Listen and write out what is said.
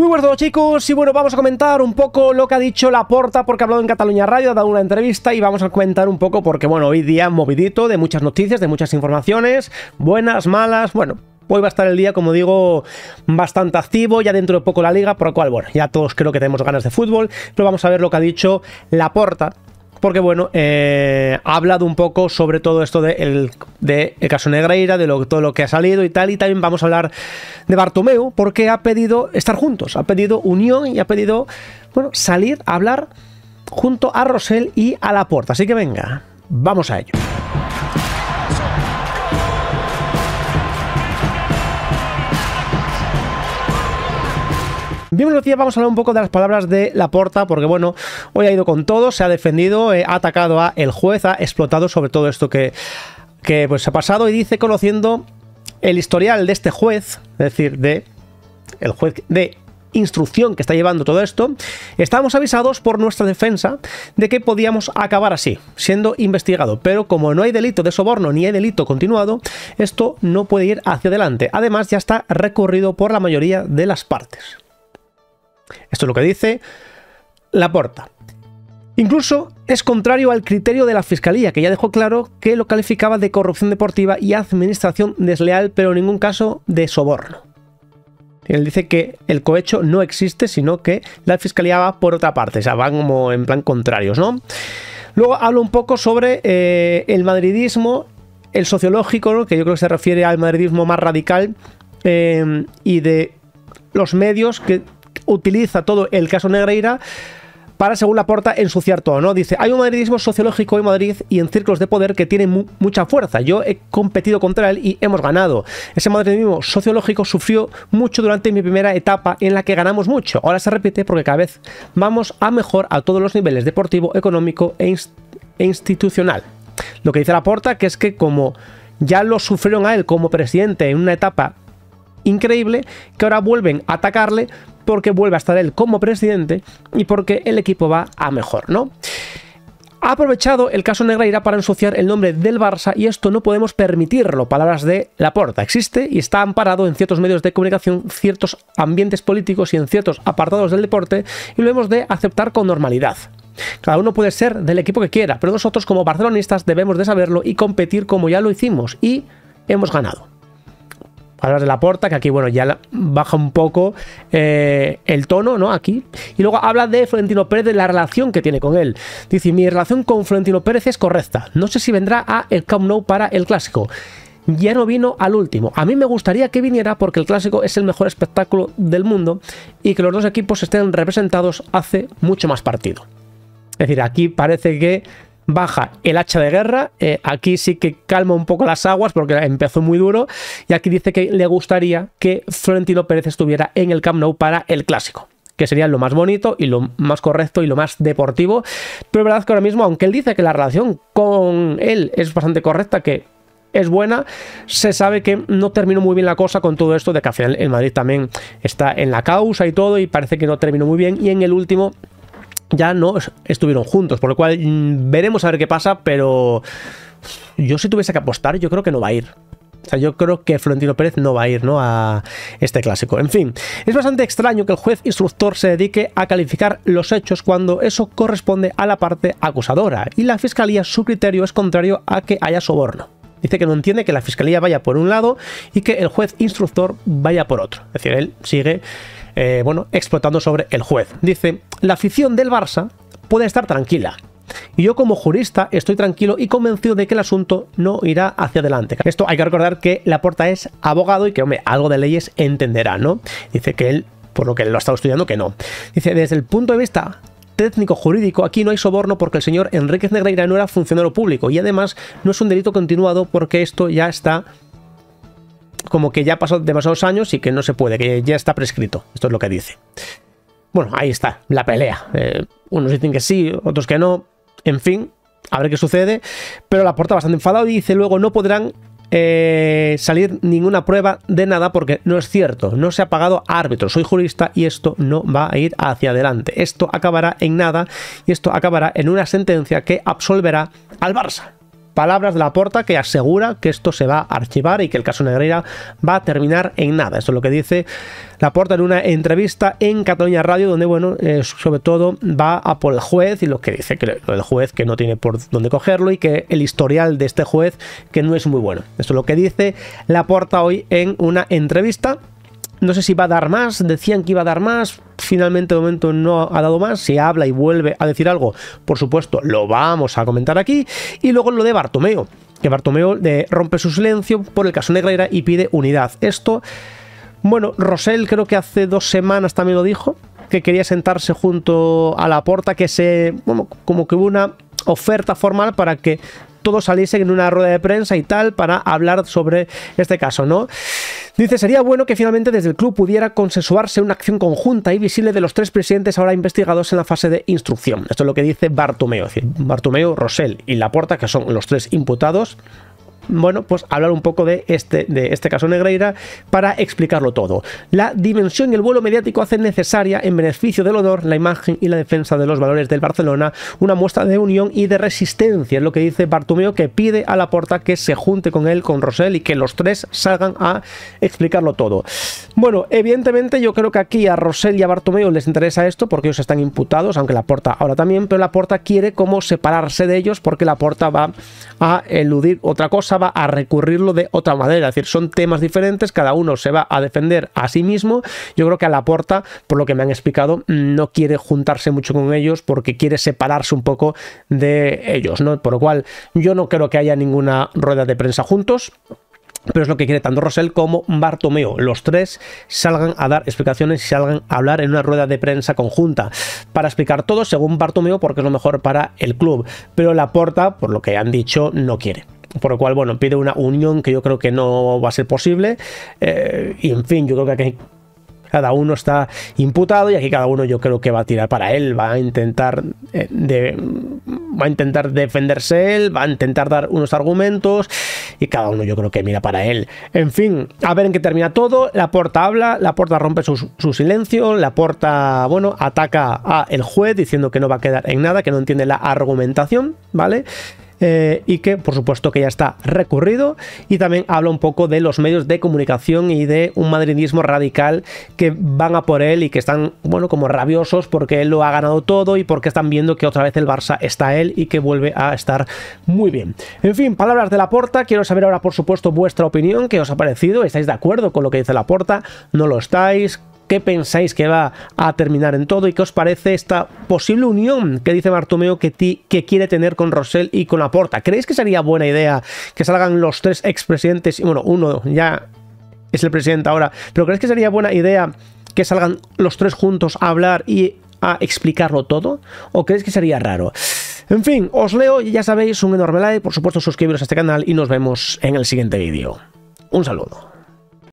Muy buenos chicos, y bueno, vamos a comentar un poco lo que ha dicho Laporta porque ha hablado en Cataluña Radio, ha dado una entrevista y vamos a comentar un poco porque bueno, hoy día movidito de muchas noticias, de muchas informaciones, buenas, malas, bueno, Hoy va a estar el día, como digo, bastante activo, ya dentro de poco la liga, por lo cual, bueno, ya todos creo que tenemos ganas de fútbol, pero vamos a ver lo que ha dicho Laporta porque bueno, eh, ha hablado un poco sobre todo esto de el, de caso Negreira, de todo lo que ha salido y tal, y también vamos a hablar de Bartomeu, porque ha pedido estar juntos, ha pedido unión y ha pedido, bueno, salir a hablar junto a Rosell y a la puerta. Así que venga, vamos a ello. Bien, días, vamos a hablar un poco de las palabras de Laporta, porque bueno, hoy ha ido con todo, se ha defendido, eh, ha atacado a el juez, ha explotado sobre todo esto que, que pues ha pasado y dice conociendo el historial de este juez, es decir, de el juez de instrucción que está llevando todo esto, estábamos avisados por nuestra defensa de que podíamos acabar así, siendo investigado, pero como no hay delito de soborno ni hay delito continuado, esto no puede ir hacia adelante. Además, ya está recorrido por la mayoría de las partes. Esto es lo que dice la porta Incluso es contrario al criterio de la Fiscalía, que ya dejó claro que lo calificaba de corrupción deportiva y administración desleal, pero en ningún caso de soborno. Él dice que el cohecho no existe, sino que la Fiscalía va por otra parte, o sea, van como en plan contrarios, ¿no? Luego hablo un poco sobre eh, el madridismo, el sociológico, que yo creo que se refiere al madridismo más radical, eh, y de los medios que utiliza todo el caso Negreira para, según la porta, ensuciar todo, ¿no? Dice, hay un madridismo sociológico en Madrid y en círculos de poder que tiene mucha fuerza. Yo he competido contra él y hemos ganado. Ese madridismo sociológico sufrió mucho durante mi primera etapa en la que ganamos mucho. Ahora se repite porque cada vez vamos a mejor a todos los niveles, deportivo, económico e, e institucional. Lo que dice Laporta que es que como ya lo sufrieron a él como presidente en una etapa increíble, que ahora vuelven a atacarle porque vuelve a estar él como presidente y porque el equipo va a mejor, ¿no? Ha aprovechado el caso Negreira para ensuciar el nombre del Barça y esto no podemos permitirlo. Palabras de Laporta. Existe y está amparado en ciertos medios de comunicación, ciertos ambientes políticos y en ciertos apartados del deporte y lo hemos de aceptar con normalidad. Cada uno puede ser del equipo que quiera, pero nosotros como barcelonistas debemos de saberlo y competir como ya lo hicimos y hemos ganado habla de la porta, que aquí, bueno, ya baja un poco eh, el tono, ¿no? Aquí. Y luego habla de Florentino Pérez, de la relación que tiene con él. Dice, mi relación con Florentino Pérez es correcta. No sé si vendrá a el Camp Nou para el Clásico. Ya no vino al último. A mí me gustaría que viniera porque el clásico es el mejor espectáculo del mundo y que los dos equipos estén representados hace mucho más partido. Es decir, aquí parece que baja el hacha de guerra. Eh, aquí sí que calma un poco las aguas porque empezó muy duro. Y aquí dice que le gustaría que Florentino Pérez estuviera en el Camp Nou para el clásico que sería lo más bonito y lo más correcto y lo más deportivo. Pero es verdad que ahora mismo, aunque él dice que la relación con él es bastante correcta, que es buena, se sabe que no terminó muy bien la cosa con todo esto de que al final el Madrid también está en la causa y todo y parece que no terminó muy bien y en el último ya no estuvieron juntos, por lo cual mm, veremos a ver qué pasa, pero yo si tuviese que apostar, yo creo que no va a ir. O sea, yo creo que Florentino Pérez no va a ir ¿no? a este clásico. En fin, es bastante extraño que el juez instructor se dedique a calificar los hechos cuando eso corresponde a la parte acusadora y la fiscalía su criterio es contrario a que haya soborno. Dice que no entiende que la fiscalía vaya por un lado y que el juez instructor vaya por otro. Es decir, él sigue eh, bueno, explotando sobre el juez. Dice, la afición del Barça puede estar tranquila. Y yo como jurista estoy tranquilo y convencido de que el asunto no irá hacia adelante. Esto hay que recordar que Laporta es abogado y que, hombre, algo de leyes entenderá, ¿no? Dice que él, por lo que lo ha estado estudiando, que no. Dice, desde el punto de vista técnico jurídico, aquí no hay soborno porque el señor Enríquez Negreira no era funcionario público y además no es un delito continuado porque esto ya está como que ya pasó demasiados años y que no se puede, que ya está prescrito. Esto es lo que dice. Bueno, ahí está, la pelea. Eh, unos dicen que sí, otros que no. En fin, a ver qué sucede. Pero la porta bastante enfadado y dice luego no podrán eh, salir ninguna prueba de nada porque no es cierto, no se ha pagado árbitro, soy jurista y esto no va a ir hacia adelante. Esto acabará en nada y esto acabará en una sentencia que absolverá al Barça palabras de la porta que asegura que esto se va a archivar y que el caso Negreira va a terminar en nada. Eso es lo que dice la porta en una entrevista en Cataluña Radio, donde, bueno, eh, sobre todo va a por el juez y lo que dice que el juez que no tiene por dónde cogerlo y que el historial de este juez que no es muy bueno. Esto es lo que dice la porta hoy en una entrevista no sé si va a dar más, decían que iba a dar más, finalmente de momento no ha dado más, se habla y vuelve a decir algo, por supuesto, lo vamos a comentar aquí, y luego lo de Bartomeo, que Bartomeo eh, rompe su silencio por el caso Negreira y pide unidad. Esto, bueno, Rosell creo que hace dos semanas también lo dijo, que quería sentarse junto a la porta, que se, bueno, como que hubo una oferta formal para que todos saliesen en una rueda de prensa y tal para hablar sobre este caso, ¿no? Dice, sería bueno que finalmente desde el club pudiera consensuarse una acción conjunta y visible de los tres presidentes ahora investigados en la fase de instrucción. Esto es lo que dice Bartomeo, es decir, Bartomeo, Rosell y Laporta, que son los tres imputados bueno, pues hablar un poco de este, de este caso Negreira para explicarlo todo. La dimensión y el vuelo mediático hacen necesaria, en beneficio del honor, la imagen y la defensa de los valores del Barcelona, una muestra de unión y de resistencia, es lo que dice Bartomeo, que pide a Laporta que se junte con él, con Rosell, y que los tres salgan a explicarlo todo. Bueno, evidentemente yo creo que aquí a Rosell y a Bartomeo les interesa esto porque ellos están imputados, aunque la porta ahora también, pero Laporta quiere como separarse de ellos porque Laporta va a eludir otra cosa va a recurrirlo de otra manera. Es decir, son temas diferentes, cada uno se va a defender a sí mismo. Yo creo que a la por lo que me han explicado, no quiere juntarse mucho con ellos porque quiere separarse un poco de ellos, ¿no? Por lo cual, yo no creo que haya ninguna rueda de prensa juntos. Pero es lo que quiere tanto Rosell como Bartomeo. Los tres salgan a dar explicaciones y salgan a hablar en una rueda de prensa conjunta para explicar todo según Bartomeo porque es lo mejor para el club. Pero Laporta, por lo que han dicho, no quiere por lo cual, bueno, pide una unión que yo creo que no va a ser posible. Eh, y en fin, yo creo que aquí cada uno está imputado y aquí cada uno yo creo que va a tirar para él, va a intentar eh, va a intentar defenderse él, va a intentar dar unos argumentos y cada uno yo creo que mira para él. En fin, a ver en qué termina todo. La porta habla, la porta rompe su, silencio, la porta, bueno, ataca a el juez diciendo que no va a quedar en nada, que no entiende la argumentación, ¿vale? Eh, y que por supuesto que ya está recurrido y también habla un poco de los medios de comunicación y de un madridismo radical que van a por él y que están, bueno, como rabiosos porque él lo ha ganado todo y porque están viendo que otra vez el Barça está él y que vuelve a estar muy bien. En fin, palabras de la porta, quiero saber ahora por supuesto vuestra opinión, qué os ha parecido, estáis de acuerdo con lo que dice la porta, no lo estáis, qué pensáis que va a terminar en todo y qué os parece esta posible unión que dice Bartomeo que, ti, quiere tener con Rosell y con Laporta. ¿Creéis que sería buena idea que salgan los tres expresidentes? Bueno, uno ya es el presidente ahora, pero ¿creéis que sería buena idea que salgan los tres juntos a hablar y a explicarlo todo? ¿O creéis que sería raro? En fin, os leo y ya sabéis, un enorme like, por supuesto suscribiros a este canal y nos vemos en el siguiente vídeo. Un saludo.